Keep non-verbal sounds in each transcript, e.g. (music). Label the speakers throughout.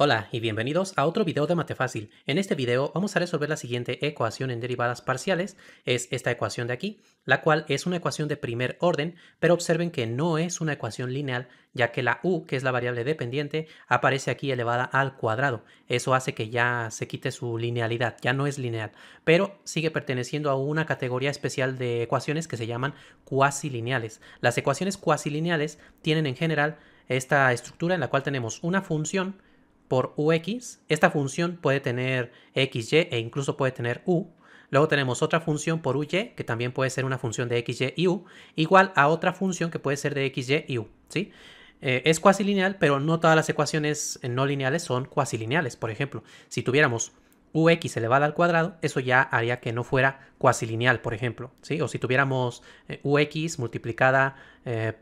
Speaker 1: Hola y bienvenidos a otro video de Mate Fácil. En este video vamos a resolver la siguiente ecuación en derivadas parciales, es esta ecuación de aquí, la cual es una ecuación de primer orden, pero observen que no es una ecuación lineal, ya que la u, que es la variable dependiente, aparece aquí elevada al cuadrado. Eso hace que ya se quite su linealidad, ya no es lineal, pero sigue perteneciendo a una categoría especial de ecuaciones que se llaman cuasilineales. Las ecuaciones cuasilineales tienen en general esta estructura en la cual tenemos una función por ux, esta función puede tener xy e incluso puede tener u. Luego tenemos otra función por uy, que también puede ser una función de xy y u, igual a otra función que puede ser de xy y u, ¿sí? Eh, es cuasi lineal, pero no todas las ecuaciones eh, no lineales son cuasi lineales. Por ejemplo, si tuviéramos ux elevada al cuadrado, eso ya haría que no fuera cuasi lineal, por ejemplo, ¿sí? O si tuviéramos eh, ux multiplicada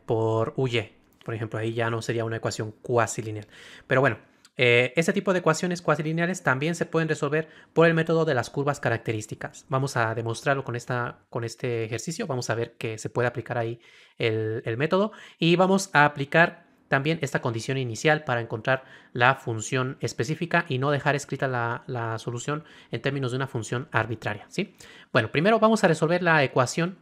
Speaker 1: por uy, por ejemplo, ahí ya no sería una ecuación cuasi lineal. Pero bueno, este tipo de ecuaciones cuadrilineales también se pueden resolver por el método de las curvas características. Vamos a demostrarlo con, esta, con este ejercicio. Vamos a ver que se puede aplicar ahí el, método y vamos a aplicar también esta condición inicial para encontrar la función específica y no dejar escrita la, la, solución en términos de una función arbitraria. ¿sí? Bueno, primero vamos a resolver la ecuación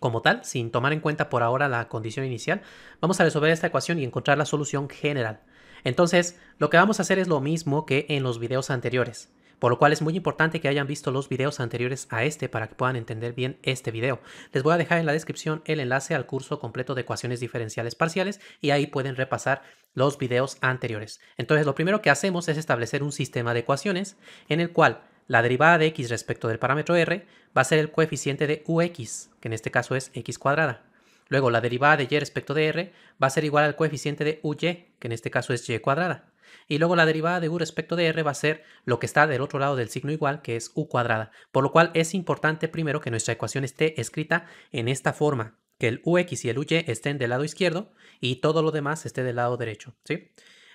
Speaker 1: como tal, sin tomar en cuenta por ahora la condición inicial. Vamos a resolver esta ecuación y encontrar la solución general. Entonces, lo que vamos a hacer es lo mismo que en los videos anteriores, por lo cual es muy importante que hayan visto los videos anteriores a este para que puedan entender bien este video. Les voy a dejar en la descripción el enlace al curso completo de ecuaciones diferenciales parciales y ahí pueden repasar los videos anteriores. Entonces, lo primero que hacemos es establecer un sistema de ecuaciones en el cual la derivada de x respecto del parámetro r va a ser el coeficiente de ux, que en este caso es x cuadrada. Luego, la derivada de y respecto de r va a ser igual al coeficiente de uy, que en este caso es y cuadrada. Y luego la derivada de u respecto de r va a ser lo que está del otro lado del signo igual, que es u cuadrada. Por lo cual es importante primero que nuestra ecuación esté escrita en esta forma, que el ux y el uy estén del lado izquierdo y todo lo demás esté del lado derecho. ¿sí?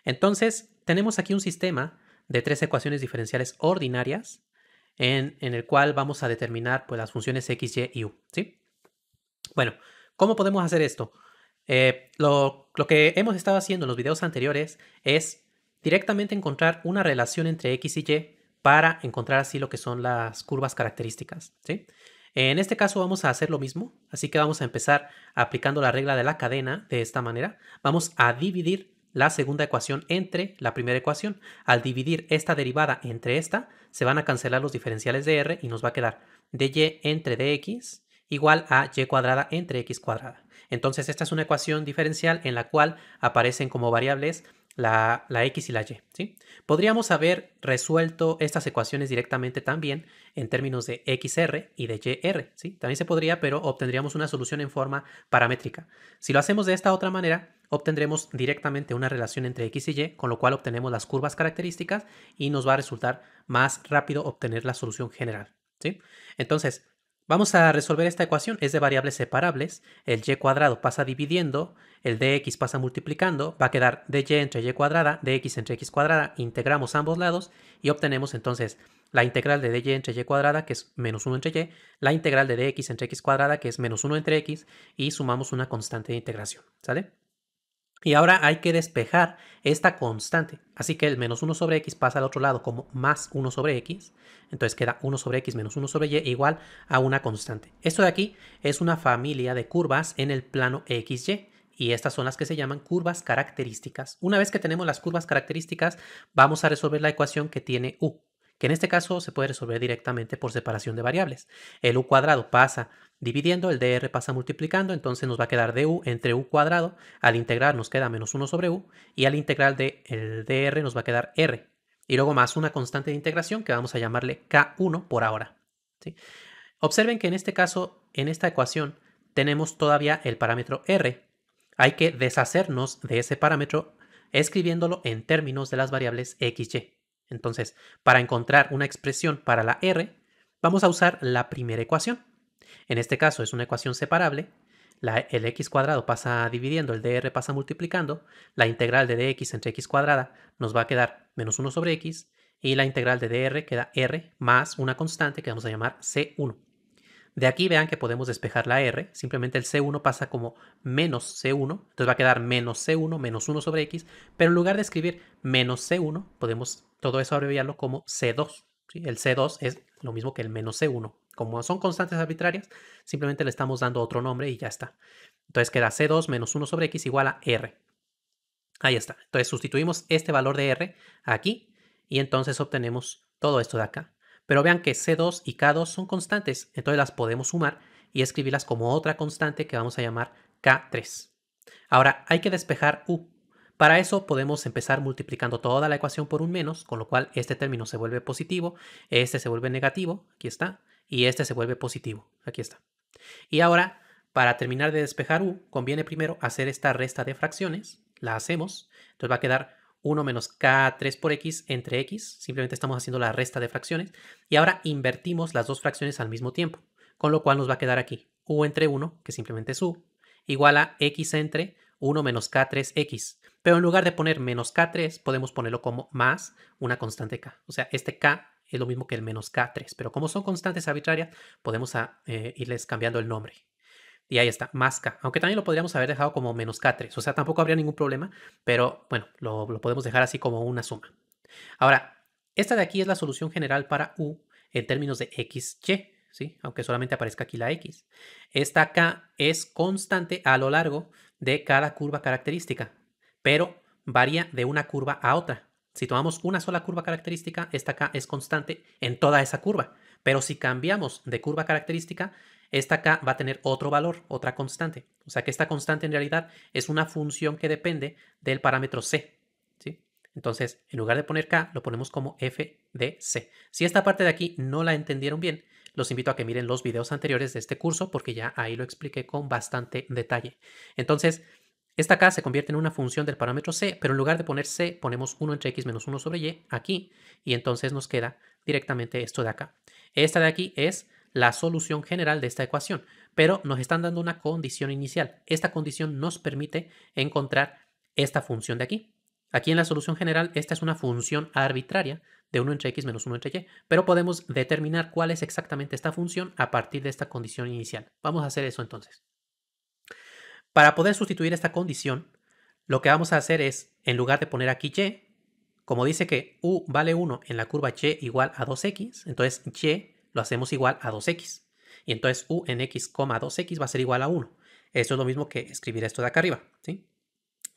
Speaker 1: Entonces, tenemos aquí un sistema de tres ecuaciones diferenciales ordinarias en, el cual vamos a determinar pues, las funciones x, y y u. ¿sí? Bueno, ¿Cómo podemos hacer esto? Eh, lo, que hemos estado haciendo en los videos anteriores es directamente encontrar una relación entre X y Y para encontrar así lo que son las curvas características. En este caso vamos a hacer lo mismo, así que vamos a empezar aplicando la regla de la cadena de esta manera. Vamos a dividir la segunda ecuación entre la primera ecuación. Al dividir esta derivada entre esta, se van a cancelar los diferenciales de r y nos va a quedar dy entre dx igual a y cuadrada entre x cuadrada. Entonces esta es una ecuación diferencial en la cual aparecen como variables la, x y la y. ¿sí? Podríamos haber resuelto estas ecuaciones directamente también en términos de xr y de yr. ¿sí? También se podría, pero obtendríamos una solución en forma paramétrica. Si lo hacemos de esta otra manera, obtendremos directamente una relación entre x y y, con lo cual obtenemos las curvas características y nos va a resultar más rápido obtener la solución general. ¿sí? Entonces, Vamos a resolver esta ecuación, es de variables separables, el y cuadrado pasa dividiendo, el dx pasa multiplicando, va a quedar dy entre y cuadrada, dx entre x cuadrada, integramos ambos lados y obtenemos entonces la integral de dy entre y cuadrada, que es menos 1 entre y, la integral de dx entre x cuadrada, que es menos 1 entre x, y sumamos una constante de integración, ¿sale? Y ahora hay que despejar esta constante. Así que el menos 1 sobre x pasa al otro lado como más 1 sobre x. Entonces queda 1 sobre x menos 1 sobre y igual a una constante. Esto de aquí es una familia de curvas en el plano xy. Y estas son las que se llaman curvas características. Una vez que tenemos las curvas características, vamos a resolver la ecuación que tiene u que en este caso se puede resolver directamente por separación de variables. El u cuadrado pasa dividiendo, el dr pasa multiplicando, entonces nos va a quedar du entre u cuadrado, al integrar nos queda menos 1 sobre u, y al integral de el dr nos va a quedar r, y luego más una constante de integración que vamos a llamarle k1 por ahora. Observen que en este caso, en esta ecuación, tenemos todavía el parámetro r. Hay que deshacernos de ese parámetro escribiéndolo en términos de las variables x, y. Entonces, para encontrar una expresión para la r, vamos a usar la primera ecuación. En este caso es una ecuación separable. La, el x cuadrado pasa dividiendo, el dr pasa multiplicando. La integral de dx entre x cuadrada nos va a quedar menos 1 sobre x. Y la integral de dr queda r más una constante que vamos a llamar c1. De aquí vean que podemos despejar la r. Simplemente el c1 pasa como menos c1. Entonces va a quedar menos c1 menos 1 sobre x. Pero en lugar de escribir menos c1, podemos todo eso abreviarlo como C2. El C2 es lo mismo que el menos C1. Como son constantes arbitrarias, simplemente le estamos dando otro nombre y ya está. Entonces queda C2 menos 1 sobre X igual a R. Ahí está. Entonces sustituimos este valor de R aquí y entonces obtenemos todo esto de acá. Pero vean que C2 y K2 son constantes, entonces las podemos sumar y escribirlas como otra constante que vamos a llamar K3. Ahora hay que despejar U. Para eso podemos empezar multiplicando toda la ecuación por un menos, con lo cual este término se vuelve positivo, este se vuelve negativo, aquí está, y este se vuelve positivo, aquí está. Y ahora, para terminar de despejar u, conviene primero hacer esta resta de fracciones, la hacemos, entonces va a quedar 1 menos k3 por x entre x, simplemente estamos haciendo la resta de fracciones, y ahora invertimos las dos fracciones al mismo tiempo, con lo cual nos va a quedar aquí u entre 1, que simplemente es u, igual a x entre 1 menos k3x, pero en lugar de poner menos K3, podemos ponerlo como más una constante K. O sea, este K es lo mismo que el menos K3. Pero como son constantes arbitrarias, podemos ah, eh, irles cambiando el nombre. Y ahí está, más K. Aunque también lo podríamos haber dejado como menos K3. O sea, tampoco habría ningún problema. Pero bueno, lo, podemos dejar así como una suma. Ahora, esta de aquí es la solución general para U en términos de XY. ¿Sí? Aunque solamente aparezca aquí la X. Esta K es constante a lo largo de cada curva característica pero varía de una curva a otra. Si tomamos una sola curva característica, esta K es constante en toda esa curva. Pero si cambiamos de curva característica, esta K va a tener otro valor, otra constante. O sea que esta constante en realidad es una función que depende del parámetro c. ¿sí? Entonces, en lugar de poner k, lo ponemos como f de c. Si esta parte de aquí no la entendieron bien, los invito a que miren los videos anteriores de este curso porque ya ahí lo expliqué con bastante detalle. Entonces, esta acá se convierte en una función del parámetro c, pero en lugar de poner c, ponemos 1 entre x menos 1 sobre y aquí, y entonces nos queda directamente esto de acá. Esta de aquí es la solución general de esta ecuación, pero nos están dando una condición inicial. Esta condición nos permite encontrar esta función de aquí. Aquí en la solución general, esta es una función arbitraria de 1 entre x menos 1 entre y, pero podemos determinar cuál es exactamente esta función a partir de esta condición inicial. Vamos a hacer eso entonces. Para poder sustituir esta condición, lo que vamos a hacer es, en lugar de poner aquí y, como dice que u vale 1 en la curva y igual a 2x, entonces y lo hacemos igual a 2x. Y entonces u en x, 2x va a ser igual a 1. Eso es lo mismo que escribir esto de acá arriba, ¿sí?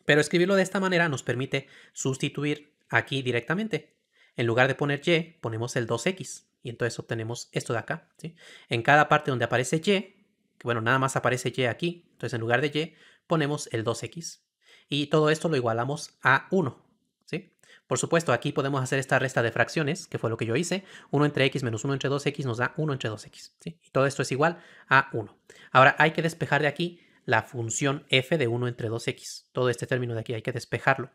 Speaker 1: Pero escribirlo de esta manera nos permite sustituir aquí directamente. En lugar de poner y, ponemos el 2x. Y entonces obtenemos esto de acá. ¿sí? En cada parte donde aparece y, bueno, nada más aparece y aquí, entonces en lugar de y ponemos el 2x y todo esto lo igualamos a 1, ¿sí? Por supuesto, aquí podemos hacer esta resta de fracciones, que fue lo que yo hice. 1 entre x menos 1 entre 2x nos da 1 entre 2x. ¿sí? Y todo esto es igual a 1. Ahora hay que despejar de aquí la función f de 1 entre 2x. Todo este término de aquí hay que despejarlo.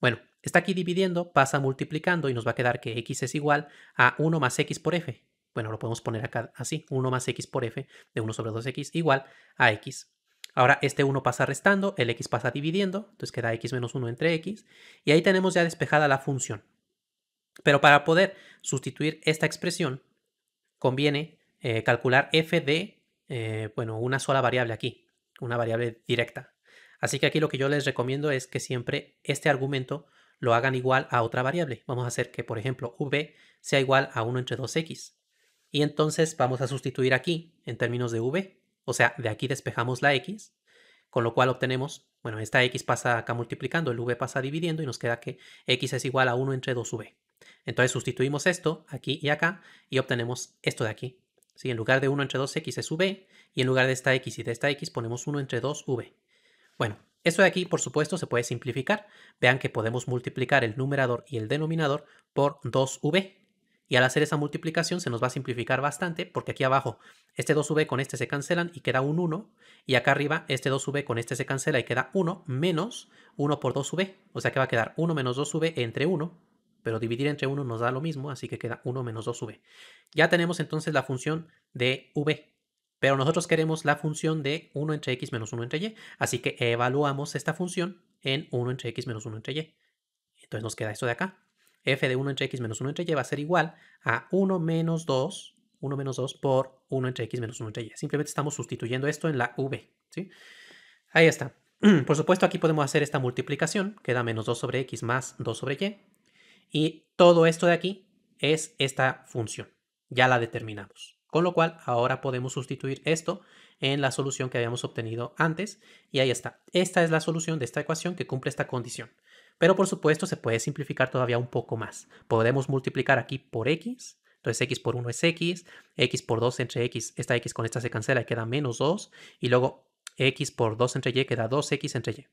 Speaker 1: Bueno, está aquí dividiendo, pasa multiplicando y nos va a quedar que x es igual a 1 más x por f bueno, lo podemos poner acá así, 1 más x por f de 1 sobre 2x igual a x. Ahora este 1 pasa restando, el x pasa dividiendo, entonces queda x menos 1 entre x, y ahí tenemos ya despejada la función. Pero para poder sustituir esta expresión, conviene eh, calcular f de, eh, bueno, una sola variable aquí, una variable directa. Así que aquí lo que yo les recomiendo es que siempre este argumento lo hagan igual a otra variable. Vamos a hacer que, por ejemplo, v sea igual a 1 entre 2x. Y entonces vamos a sustituir aquí en términos de v, o sea, de aquí despejamos la x, con lo cual obtenemos, bueno, esta x pasa acá multiplicando, el v pasa dividiendo y nos queda que x es igual a 1 entre 2v. Entonces sustituimos esto aquí y acá y obtenemos esto de aquí. Si En lugar de 1 entre 2x es v y en lugar de esta x y de esta x ponemos 1 entre 2v. Bueno, esto de aquí por supuesto se puede simplificar. Vean que podemos multiplicar el numerador y el denominador por 2v y al hacer esa multiplicación se nos va a simplificar bastante porque aquí abajo este 2v con este se cancelan y queda un 1. Y acá arriba este 2v con este se cancela y queda 1 menos 1 por 2v. O sea que va a quedar 1 menos 2v entre 1. Pero dividir entre 1 nos da lo mismo, así que queda 1 menos 2v. Ya tenemos entonces la función de v. Pero nosotros queremos la función de 1 entre x menos 1 entre y. Así que evaluamos esta función en 1 entre x menos 1 entre y. Entonces nos queda esto de acá f de 1 entre x menos 1 entre y va a ser igual a 1 menos 2, 1 menos 2 por 1 entre x menos 1 entre y. Simplemente estamos sustituyendo esto en la v, ¿sí? Ahí está. (clears throat) Por supuesto, aquí podemos hacer esta multiplicación, queda menos 2 sobre x más 2 sobre y. Y todo esto de aquí es esta función. Ya la determinamos. Con lo cual, ahora podemos sustituir esto en la solución que habíamos obtenido antes. Y ahí está. Esta es la solución de esta ecuación que cumple esta condición. Pero por supuesto se puede simplificar todavía un poco más. Podemos multiplicar aquí por x, entonces x por 1 es x, x por 2 entre x, esta x con esta se cancela y queda menos 2, y luego x por 2 entre y queda 2x entre y.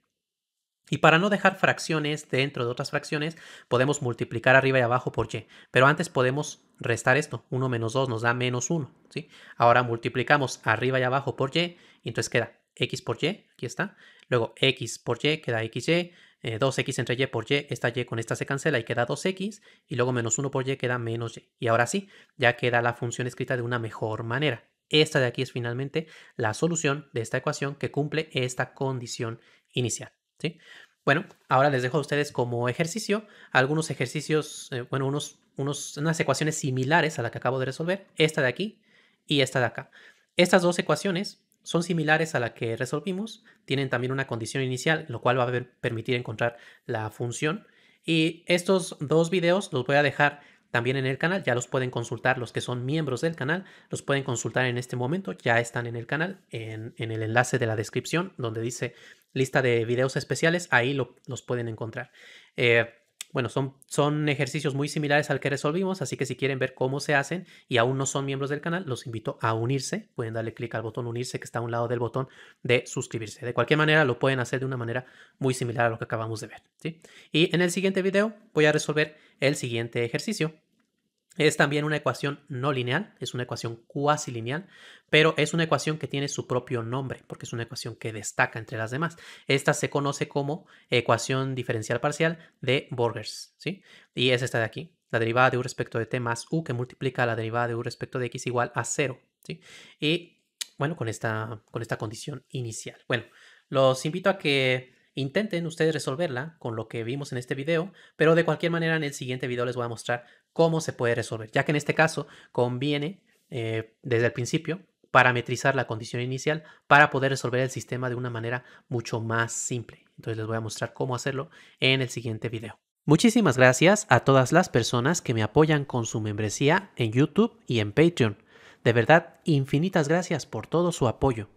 Speaker 1: Y para no dejar fracciones dentro de otras fracciones, podemos multiplicar arriba y abajo por y. Pero antes podemos restar esto. 1 menos 2 nos da menos 1. ¿sí? Ahora multiplicamos arriba y abajo por y. Y entonces queda x por y. Aquí está. Luego x por y queda xy. 2x eh, entre y por y, esta y con esta se cancela y queda 2x, y luego menos 1 por y queda menos y. Y ahora sí, ya queda la función escrita de una mejor manera. Esta de aquí es finalmente la solución de esta ecuación que cumple esta condición inicial. ¿sí? Bueno, ahora les dejo a ustedes como ejercicio algunos ejercicios, eh, bueno, unos, unos, unas ecuaciones similares a la que acabo de resolver, esta de aquí y esta de acá. Estas dos ecuaciones son similares a la que resolvimos, tienen también una condición inicial, lo cual va a permitir encontrar la función. Y estos dos videos los voy a dejar también en el canal, ya los pueden consultar los que son miembros del canal, los pueden consultar en este momento, ya están en el canal, en, el enlace de la descripción donde dice lista de videos especiales, ahí los pueden encontrar. Eh, bueno, son, son ejercicios muy similares al que resolvimos, así que si quieren ver cómo se hacen y aún no son miembros del canal, los invito a unirse. Pueden darle clic al botón unirse que está a un lado del botón de suscribirse. De cualquier manera, lo pueden hacer de una manera muy similar a lo que acabamos de ver. Y en el siguiente video voy a resolver el siguiente ejercicio. Es también una ecuación no lineal, es una ecuación cuasi lineal, pero es una ecuación que tiene su propio nombre, porque es una ecuación que destaca entre las demás. Esta se conoce como ecuación diferencial parcial de Borgers, ¿sí? Y es esta de aquí, la derivada de u respecto de t más u, que multiplica la derivada de u respecto de x igual a cero, ¿sí? Y bueno, con esta, con esta condición inicial. Bueno, los invito a que Intenten ustedes resolverla con lo que vimos en este video, pero de cualquier manera en el siguiente video les voy a mostrar cómo se puede resolver, ya que en este caso conviene eh, desde el principio parametrizar la condición inicial para poder resolver el sistema de una manera mucho más simple. Entonces les voy a mostrar cómo hacerlo en el siguiente video. Muchísimas gracias a todas las personas que me apoyan con su membresía en YouTube y en Patreon. De verdad, infinitas gracias por todo su apoyo.